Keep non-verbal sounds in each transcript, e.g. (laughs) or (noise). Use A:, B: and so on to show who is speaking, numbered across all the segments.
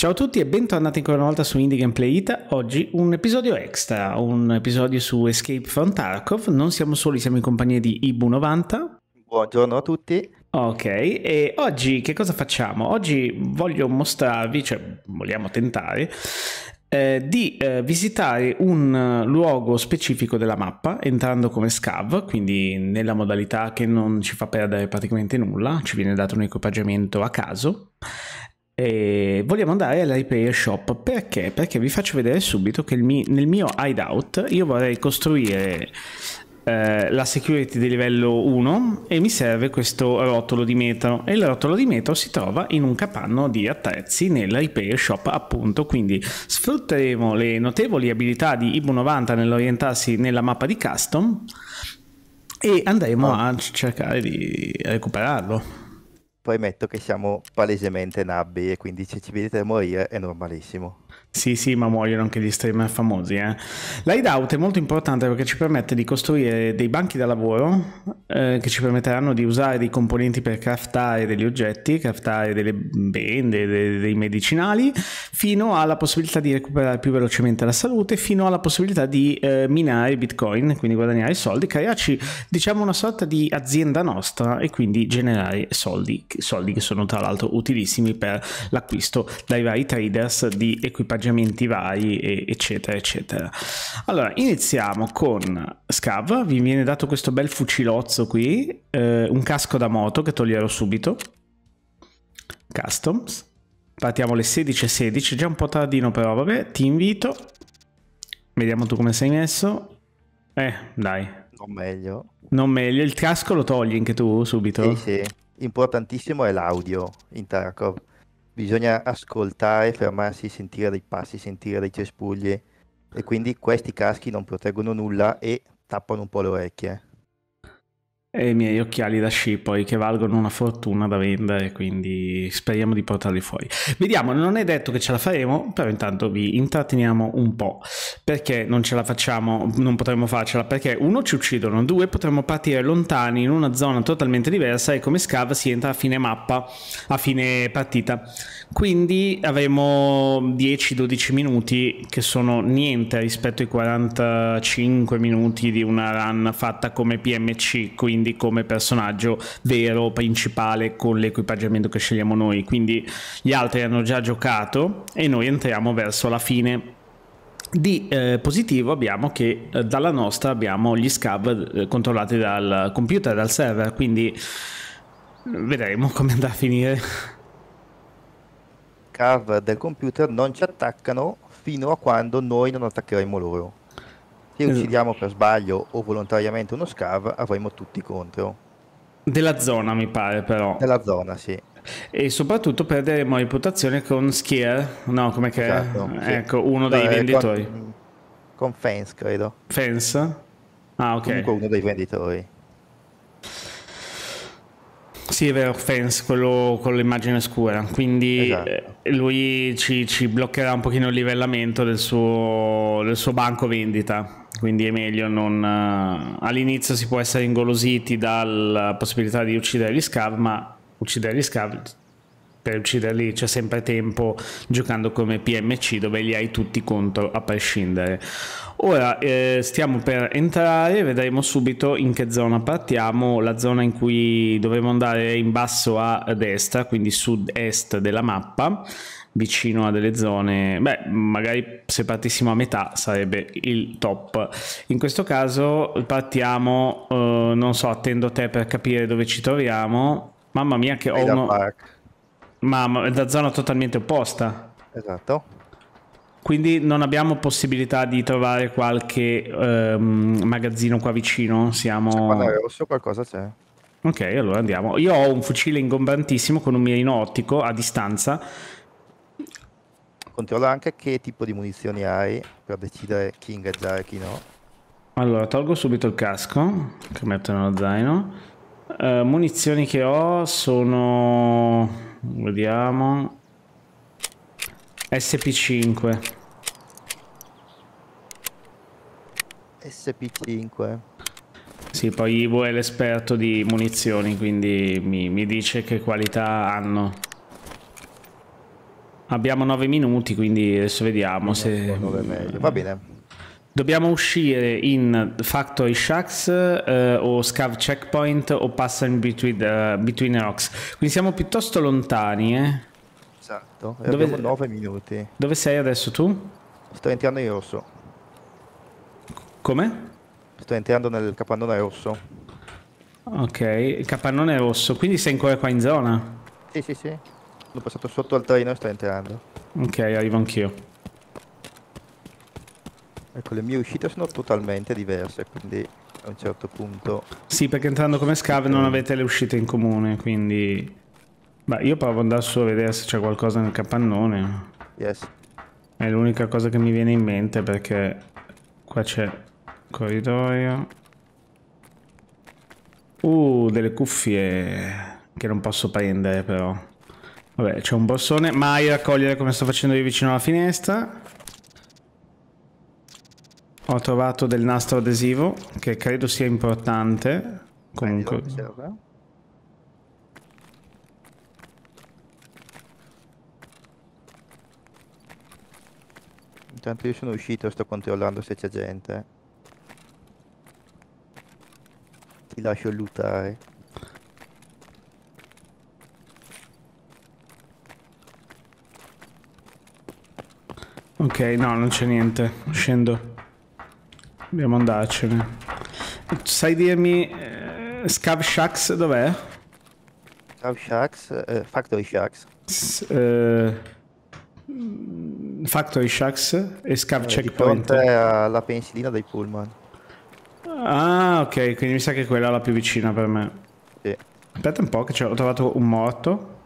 A: Ciao a tutti e bentornati ancora una volta su Indie Gameplay Ita. Oggi un episodio extra, un episodio su Escape from Tarkov. Non siamo soli, siamo in compagnia di Ibu90. Buongiorno a tutti. Ok, e oggi che cosa facciamo? Oggi voglio mostrarvi, cioè vogliamo tentare, eh, di eh, visitare un eh, luogo specifico della mappa entrando come scav, quindi nella modalità che non ci fa perdere praticamente nulla, ci viene dato un equipaggiamento a caso e vogliamo andare all'iPlayer Shop perché? Perché vi faccio vedere subito che mio, nel mio hideout io vorrei costruire eh, la security di livello 1 e mi serve questo rotolo di metro e il rotolo di metro si trova in un capanno di attrezzi nella shop appunto quindi sfrutteremo le notevoli abilità di IBU90 nell'orientarsi nella mappa di custom e andremo oh. a cercare di recuperarlo
B: poi metto che siamo palesemente nabbi e quindi se ci vedete morire
A: è normalissimo. Sì, sì, ma muoiono anche gli streamer famosi. Eh. L'hideout è molto importante perché ci permette di costruire dei banchi da lavoro eh, che ci permetteranno di usare dei componenti per craftare degli oggetti, craftare delle bende, dei, dei medicinali, fino alla possibilità di recuperare più velocemente la salute, fino alla possibilità di eh, minare bitcoin, quindi guadagnare soldi, crearci diciamo una sorta di azienda nostra e quindi generare soldi, soldi che sono tra l'altro utilissimi per l'acquisto dai vari traders di equipaggiamento equipaggiamenti vari, e, eccetera, eccetera. Allora, iniziamo con Scav, vi viene dato questo bel fucilozzo qui, eh, un casco da moto che toglierò subito, Customs, partiamo alle 16.16, 16. già un po' tardino però, vabbè, ti invito, vediamo tu come sei messo, eh, dai. Non meglio. Non meglio, il casco lo togli anche tu subito?
B: Sì, sì. Importantissimo è l'audio in Tarkov bisogna ascoltare, fermarsi, sentire dei passi, sentire dei cespugli e quindi questi caschi non proteggono nulla e tappano un po' le orecchie
A: e i miei occhiali da sci poi che valgono una fortuna da vendere quindi speriamo di portarli fuori vediamo non è detto che ce la faremo però intanto vi intratteniamo un po' perché non ce la facciamo non potremmo farcela perché uno ci uccidono due potremmo partire lontani in una zona totalmente diversa e come scav si entra a fine mappa a fine partita quindi avremo 10-12 minuti che sono niente rispetto ai 45 minuti di una run fatta come PMC quindi quindi come personaggio vero, principale con l'equipaggiamento che scegliamo noi. Quindi gli altri hanno già giocato e noi entriamo verso la fine. Di eh, positivo abbiamo che eh, dalla nostra abbiamo gli scav eh, controllati dal computer, dal server, quindi eh, vedremo (laughs) come andrà a finire.
B: Scav del computer non ci attaccano fino a quando noi non attaccheremo loro. Se esatto. uccidiamo per sbaglio o volontariamente uno scav, avremo tutti contro.
A: Della zona, mi pare, però. Della zona, sì. E soprattutto perderemo reputazione con Skier, no, come che esatto, sì. ecco, uno dei eh, venditori.
B: Con, con Fence, credo.
A: Fence? Ah, ok. Comunque
B: uno dei venditori.
A: Sì, è vero, Fence, quello con l'immagine scura. Quindi esatto. Eh, lui ci, ci, bloccherà un pochino il livellamento del suo, del suo banco vendita quindi è meglio non... Eh, all'inizio si può essere ingolositi dalla possibilità di uccidere gli scav, ma uccidere gli scav per ucciderli c'è sempre tempo giocando come PMC dove li hai tutti contro a prescindere. Ora eh, stiamo per entrare, vedremo subito in che zona partiamo, la zona in cui dovremo andare in basso a destra, quindi sud-est della mappa vicino a delle zone, beh, magari se partissimo a metà sarebbe il top. In questo caso partiamo, eh, non so, attendo te per capire dove ci troviamo. Mamma mia che ho uno... Park. Ma da zona totalmente opposta. Esatto. Quindi non abbiamo possibilità di trovare qualche ehm, magazzino qua vicino? Siamo... Guarda, è
B: rosso qualcosa c'è.
A: Ok, allora andiamo. Io ho un fucile ingombrantissimo con un mirino ottico a distanza
B: controlla anche che tipo di munizioni hai per decidere chi ingaggiare e chi no.
A: Allora, tolgo subito il casco che metto nello zaino. Uh, munizioni che ho sono... vediamo... SP5.
B: SP5.
A: Sì, poi Ivo è l'esperto di munizioni, quindi mi, mi dice che qualità hanno. Abbiamo 9 minuti, quindi adesso vediamo se... Va bene. Dobbiamo uscire in Factory Shacks eh, o Scav Checkpoint o Passing Between, uh, between Rocks. Quindi siamo piuttosto lontani, eh?
B: Esatto, e dove, 9 minuti.
A: Dove sei adesso tu?
B: Sto entrando in rosso.
A: Come? Sto entrando nel capannone rosso. Ok, il capannone rosso, quindi sei ancora qua in zona?
B: Sì, sì, sì. Sono passato sotto al treno e sta entrando. Ok,
A: arrivo anch'io.
B: Ecco, le mie uscite sono totalmente diverse, quindi a un certo punto...
A: Sì, perché entrando come scave non avete le uscite in comune, quindi... Beh, io provo ad andare su a vedere se c'è qualcosa nel capannone. Yes. È l'unica cosa che mi viene in mente perché qua c'è corridoio. Uh, delle cuffie che non posso prendere però. Vabbè, c'è un bossone. Mai raccogliere come sto facendo io vicino alla finestra. Ho trovato del nastro adesivo, che credo sia importante. Comunque...
B: Intanto io sono uscito e sto controllando se c'è gente. Ti lascio lootare.
A: Ok, no, non c'è niente. Scendo. Dobbiamo andarcene. Sai dirmi... Eh, Scav Shax dov'è?
B: Scav Shax? Eh, Factory Shax.
A: S eh, Factory Shax e Scav eh, Checkpoint. Di
B: alla pensilina dei pullman.
A: Ah, ok, quindi mi sa che quella è la più vicina per me. Sì. Aspetta un po' che ho trovato un morto.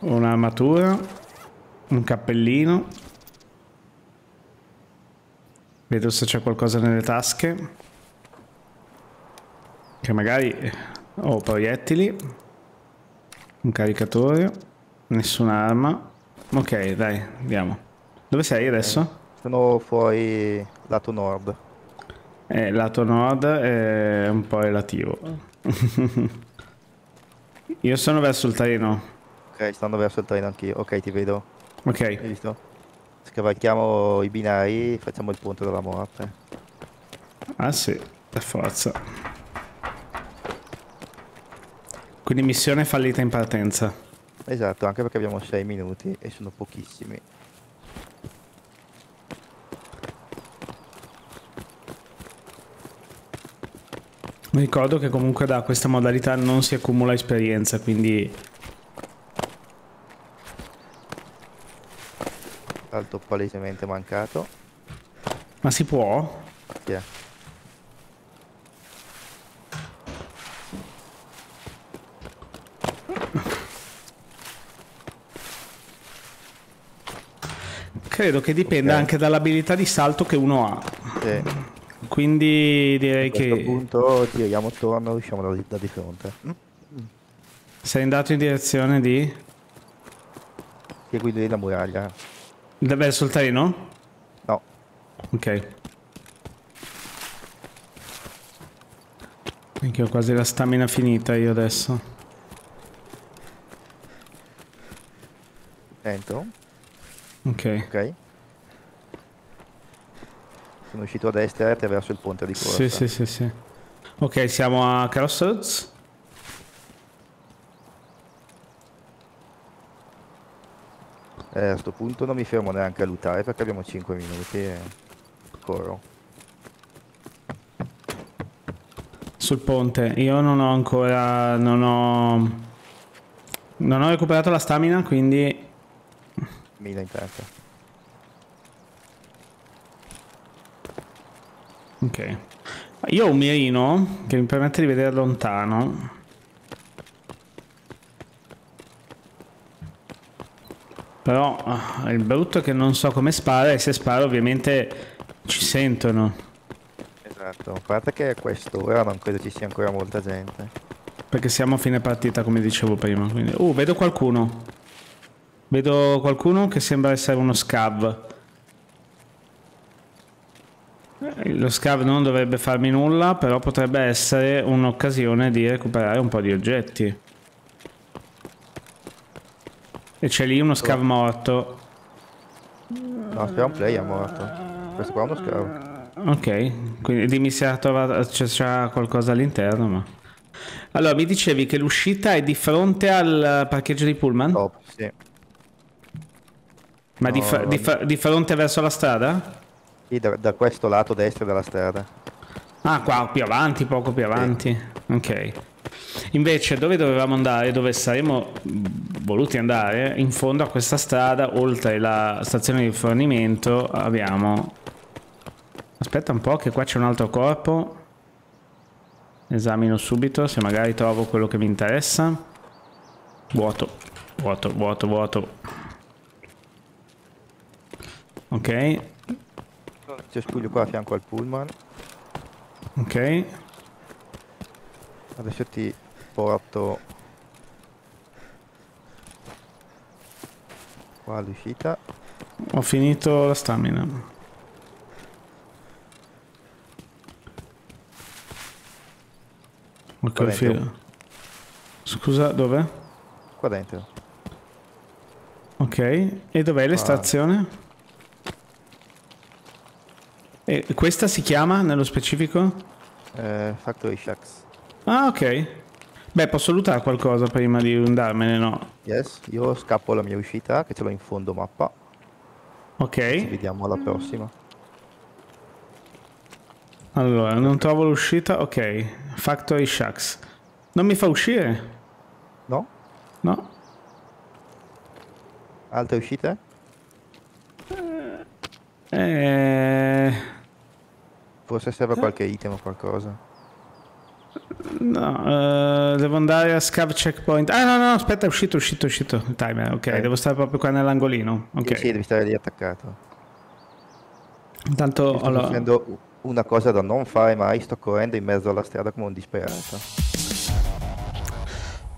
A: Un'armatura un cappellino. Vedo se c'è qualcosa nelle tasche. Che magari... ho eh, oh, proiettili. Un caricatore. nessun'arma Ok, dai, andiamo. Dove sei adesso? Eh, sono fuori lato nord. Eh, lato nord è un po' relativo. Oh. (laughs) Io sono verso il treno.
B: Ok, stanno verso il treno anch'io. Ok, ti vedo. Ok. Hai visto? Scavalchiamo i binari, e facciamo il punto della morte.
A: Ah sì, per forza. Quindi missione fallita in partenza.
B: Esatto, anche perché abbiamo 6 minuti
A: e sono pochissimi. Mi ricordo che comunque da questa modalità non si accumula esperienza, quindi
B: Salto palesemente mancato.
A: Ma si può? Sì. Yeah. Credo che dipenda okay. anche dall'abilità di salto che uno ha.
B: Sì. Quindi direi che... A questo che... punto tiriamo attorno e usciamo da, da di fronte.
A: Mm. Sei andato in direzione di? Che guida la muraglia. Verso il treno? No. Ok. Anche ho quasi la stamina finita io adesso. Entro. Ok. Ok. Sono
B: uscito a destra e verso il ponte di corsa. Sì, sì, sì, sì.
A: Ok, siamo a Crossroads.
B: Eh, a questo punto non mi fermo neanche a lutare perché abbiamo 5 minuti e corro.
A: Sul ponte, io non ho ancora... non ho... non ho recuperato la stamina, quindi...
B: 1000 in testa.
A: Ok. Io ho un mirino che mi permette di vedere lontano. Però eh, il brutto è che non so come spara e se spara ovviamente ci sentono.
B: Esatto, a parte che a quest'ora non credo ci sia ancora molta gente.
A: Perché siamo a fine partita come dicevo prima. Quindi... Uh, vedo qualcuno. Vedo qualcuno che sembra essere uno scav. Eh, lo scav non dovrebbe farmi nulla, però potrebbe essere un'occasione di recuperare un po' di oggetti. E c'è lì uno scav morto. No, c'è un player morto. Questo qua è uno scav. Ok, quindi dimmi se c'è cioè, qualcosa all'interno, ma... Allora, mi dicevi che l'uscita è di fronte al parcheggio di Pullman? Top, sì. Ma no, di, fr di, fr di, fronte verso la strada?
B: Sì, da, da, questo lato destro della strada.
A: Ah, qua più avanti, poco più avanti. Sì. Ok. Invece dove dovevamo andare, dove saremmo voluti andare, in fondo a questa strada, oltre la stazione di fornimento, abbiamo... Aspetta un po' che qua c'è un altro corpo. Esamino subito se magari trovo quello che mi interessa. Vuoto, vuoto, vuoto, vuoto. Ok.
B: Cespuglio qua a fianco al pullman. Ok. Adesso ti
A: porto
B: qua all'uscita.
A: Ho finito la stamina. Ok, filo. Scusa, dov'è? Qua dentro. Ok, e dov'è l'estrazione? E questa si chiama nello specifico? Eh, Factory Shacks. Ah, ok. Beh, posso lootare qualcosa prima di andarmene, no?
B: Yes, io scappo alla mia uscita, che ce l'ho in fondo mappa. Ok. Ci vediamo alla prossima.
A: Allora, non trovo l'uscita, ok. Factory Shacks. Non mi fa uscire? No. No.
B: Altre uscite?
A: Eh...
B: Forse serve eh. qualche item o qualcosa.
A: No, uh, devo andare a scav checkpoint. Ah, no, no, aspetta, è uscito, è uscito, è uscito il timer. Ok, eh. devo stare proprio qua nell'angolino. Ok,
B: sì, devi stare lì attaccato.
A: Intanto sto allora...
B: facendo una cosa da non fare mai, sto correndo in mezzo alla strada come un disperato.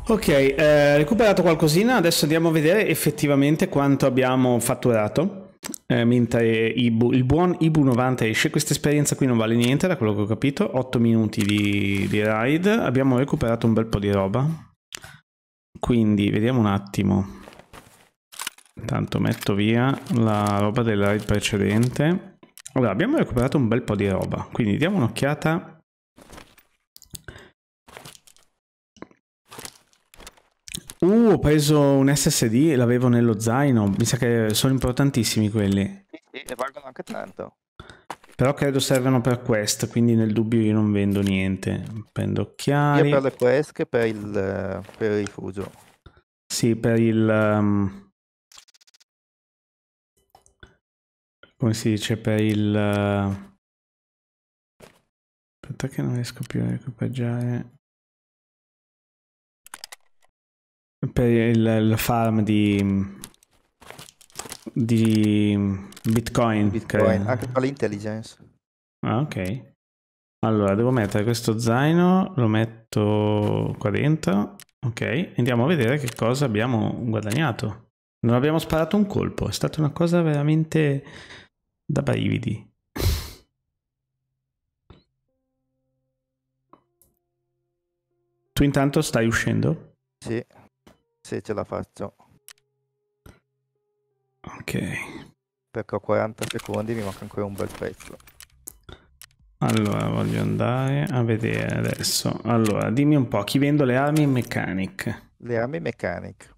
A: Ok, eh, recuperato qualcosina, adesso andiamo a vedere effettivamente quanto abbiamo fatturato eh, mentre Ibu, il buon Ibu 90 esce, questa esperienza qui non vale niente da quello che ho capito, 8 minuti di, di ride, abbiamo recuperato un bel po' di roba, quindi vediamo un attimo, intanto metto via la roba del ride precedente, allora abbiamo recuperato un bel po' di roba, quindi diamo un'occhiata Uh, ho preso un SSD e l'avevo nello zaino. Mi sa che sono importantissimi quelli. Sì, sì, e valgono anche tanto. Però credo servano per quest, quindi nel dubbio io non vendo niente. Prendo occhiali. Io per
B: le quest che per il, per il rifugio.
A: Sì, per il... Um... Come si dice? Per il... Uh... Aspetta che non riesco più a equipaggiare. per il, il farm di di bitcoin, bitcoin
B: anche con l'intelligence
A: ah, ok allora devo mettere questo zaino lo metto qua dentro ok andiamo a vedere che cosa abbiamo guadagnato non abbiamo sparato un colpo è stata una cosa veramente da brividi (laughs) tu intanto stai uscendo?
B: sì se ce la faccio. Ok. Perché ho 40 secondi, mi manca ancora un bel pezzo.
A: Allora, voglio andare a vedere adesso. Allora, dimmi un po', chi vendo le armi mechanic?
B: Le armi mechanic.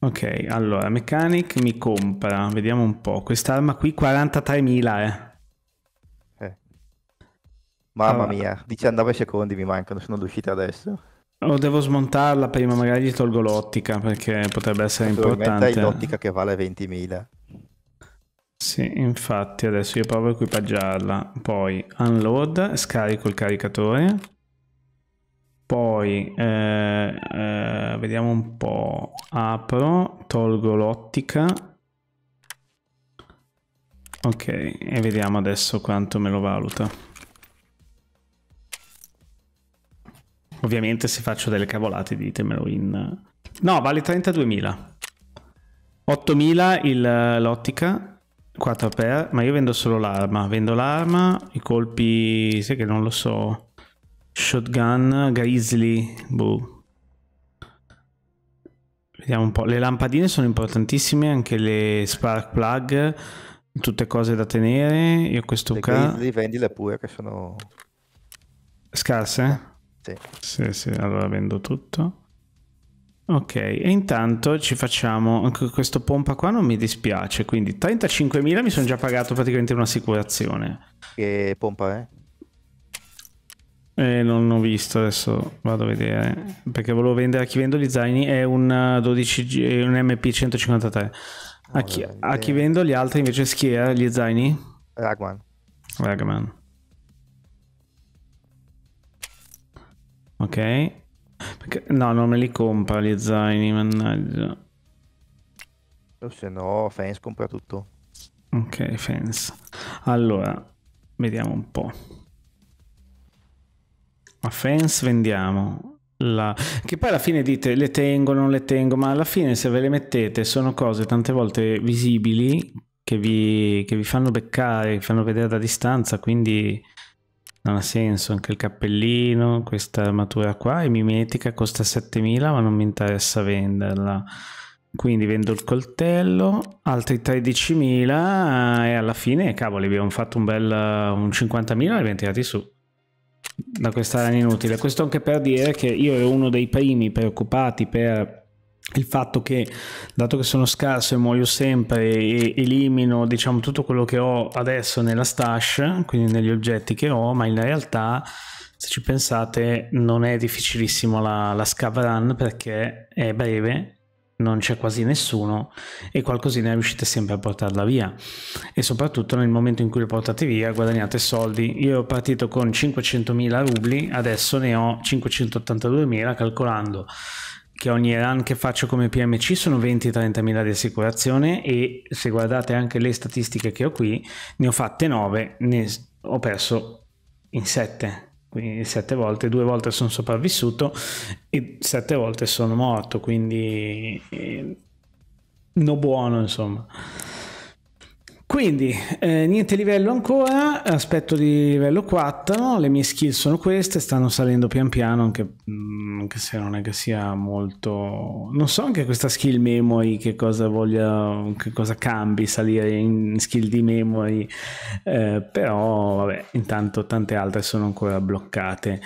A: Ok, allora, mechanic mi compra, vediamo un po'. Quest'arma qui 43.000, eh.
B: eh. Mamma allora. mia, 19 secondi mi mancano, sono l'uscita adesso.
A: O devo smontarla prima, magari gli tolgo l'ottica perché potrebbe essere importante. Hai l'ottica che vale 20.000. Sì, infatti adesso io provo a equipaggiarla, poi unload, scarico il caricatore, poi eh, eh, vediamo un po', apro, tolgo l'ottica, ok, e vediamo adesso quanto me lo valuta. Ovviamente se faccio delle cavolate ditemelo in... No, vale 32.000. 8.000 il, l'ottica, 4 per, ma io vendo solo l'arma. Vendo l'arma, i colpi, sai che non lo so. Shotgun, grizzly, boh. Vediamo un po'. Le lampadine sono importantissime, anche le spark plug, tutte cose da tenere. Io questo le ca... grizzly
B: vendile pure che sono...
A: Scarse? sì. Sì, sì, allora vendo tutto. Ok, e intanto ci facciamo anche questo pompa qua non mi dispiace, quindi 35.000 mi sono già pagato praticamente un'assicurazione.
B: Che pompa è?
A: Eh? eh, non ho visto, adesso vado a vedere, perché volevo vendere a chi vendo gli zaini, è un, 12, eh, g un MP153. Ah, a chi, a chi, vendo gli altri invece schiera, gli zaini? Ragman. Ragman. Ok. Perché, no, non me li compra gli zaini, mannaggia.
B: O se no, Fence compra tutto.
A: Ok, Fence. Allora, vediamo un po'. A Fence vendiamo. La... Che poi alla fine dite le tengo, non le tengo, ma alla fine se ve le mettete sono cose tante volte visibili che vi, che vi fanno beccare, vi fanno vedere da distanza, quindi non ha senso anche il cappellino questa armatura qua è mimetica costa 7000 ma non mi interessa venderla quindi vendo il coltello altri 13.000 e alla fine cavoli abbiamo fatto un bel un 50.000 e li tirati su da questa rana inutile questo anche per dire che io ero uno dei primi preoccupati per il fatto che dato che sono scarso e muoio sempre e elimino diciamo tutto quello che ho adesso nella stash quindi negli oggetti che ho ma in realtà se ci pensate non è difficilissimo la, la scav run perché è breve non c'è quasi nessuno e qualcosina riuscite sempre a portarla via e soprattutto nel momento in cui la portate via guadagnate soldi io ero partito con 500.000 rubli adesso ne ho 582.000 calcolando che ogni run che faccio come PMC sono 20-30 mila di assicurazione e se guardate anche le statistiche che ho qui, ne ho fatte 9, ne ho perso in 7 quindi 7 volte, due volte sono sopravvissuto e 7 volte sono morto, quindi eh, no buono insomma. Quindi, eh, niente livello ancora, aspetto di livello 4, le mie skill sono queste, stanno salendo pian piano, anche mh, mm, anche se non è che sia molto... Non so anche questa skill memory che cosa voglia, che cosa cambi salire in skill di memory, eh, però vabbè, intanto tante altre sono ancora bloccate.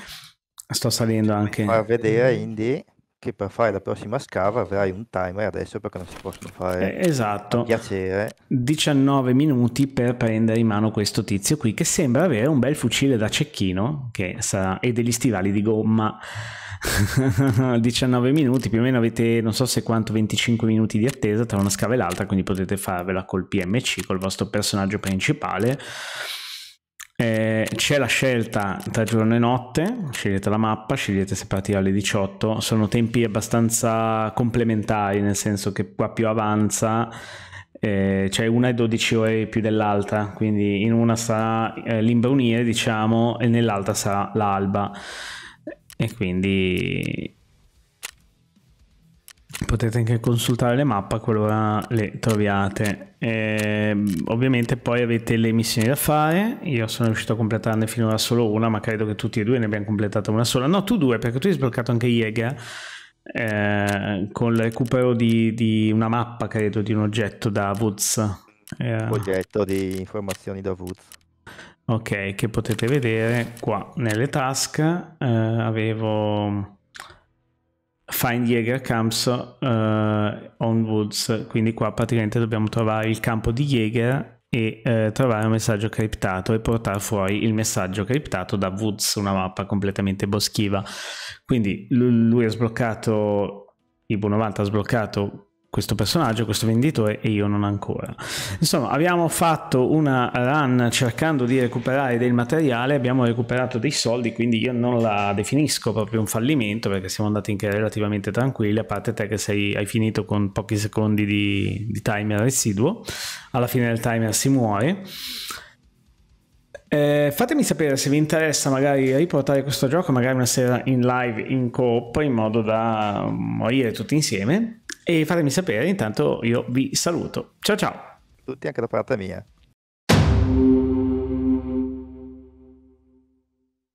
A: Sto salendo anche... Far vedere
B: Indy che per fare la prossima scava avrai un timer adesso perché non si possono fare eh,
A: esatto. piacere. 19 minuti per prendere in mano questo tizio qui che sembra avere un bel fucile da cecchino sarà, e degli stivali di gomma 19 (laughs) minuti più o meno avete non so se quanto 25 minuti di attesa tra una scava e l'altra quindi potete farvela col PMC col vostro personaggio principale eh, c'è la scelta tra giorno e notte scegliete la mappa scegliete se partire alle 18 sono tempi abbastanza complementari nel senso che qua più avanza eh, cioè una è 12 ore più dell'altra, quindi in una sarà eh, l'imbrunire, diciamo, e nell'altra sarà l'alba e quindi potete anche consultare le mappe qualora le troviate e, ehm, ovviamente poi avete le missioni da fare io sono riuscito a completarne finora solo una ma credo che tutti e due ne abbiamo completata una sola no tu due perché tu hai sbloccato anche Jäger eh, con il recupero di, di, una mappa credo di un oggetto da Woods
B: eh. oggetto di informazioni da Woods
A: ok che potete vedere qua nelle task eh, avevo find Jäger camps uh, on woods quindi qua praticamente dobbiamo trovare il campo di Jäger e eh, trovare un messaggio criptato e portare fuori il messaggio criptato da Woods, una mappa completamente boschiva. Quindi lui ha sbloccato, Ibu90 ha sbloccato questo personaggio, questo venditore e io non ancora. Insomma, abbiamo fatto una run cercando di recuperare del materiale, abbiamo recuperato dei soldi, quindi io non la definisco proprio un fallimento perché siamo andati anche relativamente tranquilli, a parte te che sei, hai finito con pochi secondi di, di timer residuo, alla fine del timer si muore. Eh, fatemi sapere se vi interessa magari riportare questo gioco magari una sera in live in coop in modo da morire tutti insieme e fatemi sapere intanto io vi saluto ciao ciao tutti anche da parte mia